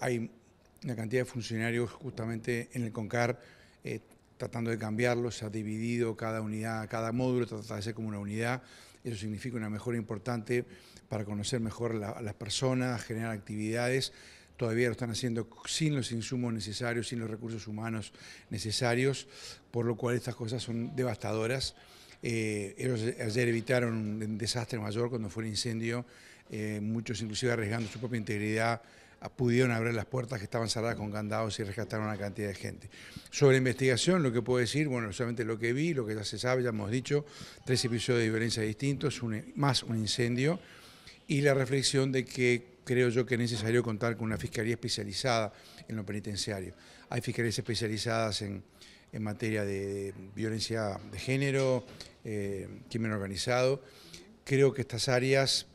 Hay una cantidad de funcionarios justamente en el CONCAR eh, tratando de cambiarlo, se ha dividido cada unidad, cada módulo, trata de ser como una unidad. Eso significa una mejora importante para conocer mejor a las personas, generar actividades. Todavía lo están haciendo sin los insumos necesarios, sin los recursos humanos necesarios, por lo cual estas cosas son devastadoras. Eh, ellos ayer evitaron un desastre mayor cuando fue el incendio, eh, muchos inclusive arriesgando su propia integridad pudieron abrir las puertas que estaban cerradas con candados y rescataron una cantidad de gente. Sobre investigación, lo que puedo decir, bueno, solamente lo que vi, lo que ya se sabe, ya hemos dicho, tres episodios de violencia distintos, más un incendio, y la reflexión de que creo yo que es necesario contar con una fiscalía especializada en lo penitenciario. Hay fiscalías especializadas en, materia de violencia de género, eh, crimen organizado. Creo que estas áreas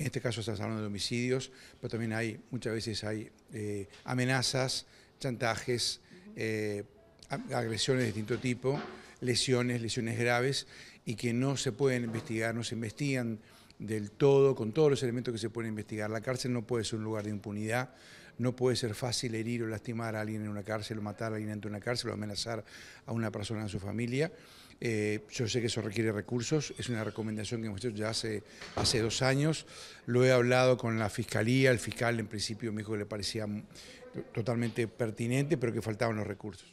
en este caso se hablando de homicidios, pero también hay, muchas veces hay eh, amenazas, chantajes, eh, agresiones de distinto tipo, lesiones, lesiones graves, y que no se pueden investigar, no se investigan del todo, con todos los elementos que se pueden investigar. La cárcel no puede ser un lugar de impunidad, no puede ser fácil herir o lastimar a alguien en una cárcel, o matar a alguien ante una cárcel, o amenazar a una persona a su familia. Eh, yo sé que eso requiere recursos, es una recomendación que hemos hecho ya hace, hace dos años. Lo he hablado con la fiscalía, el fiscal en principio me dijo que le parecía totalmente pertinente, pero que faltaban los recursos.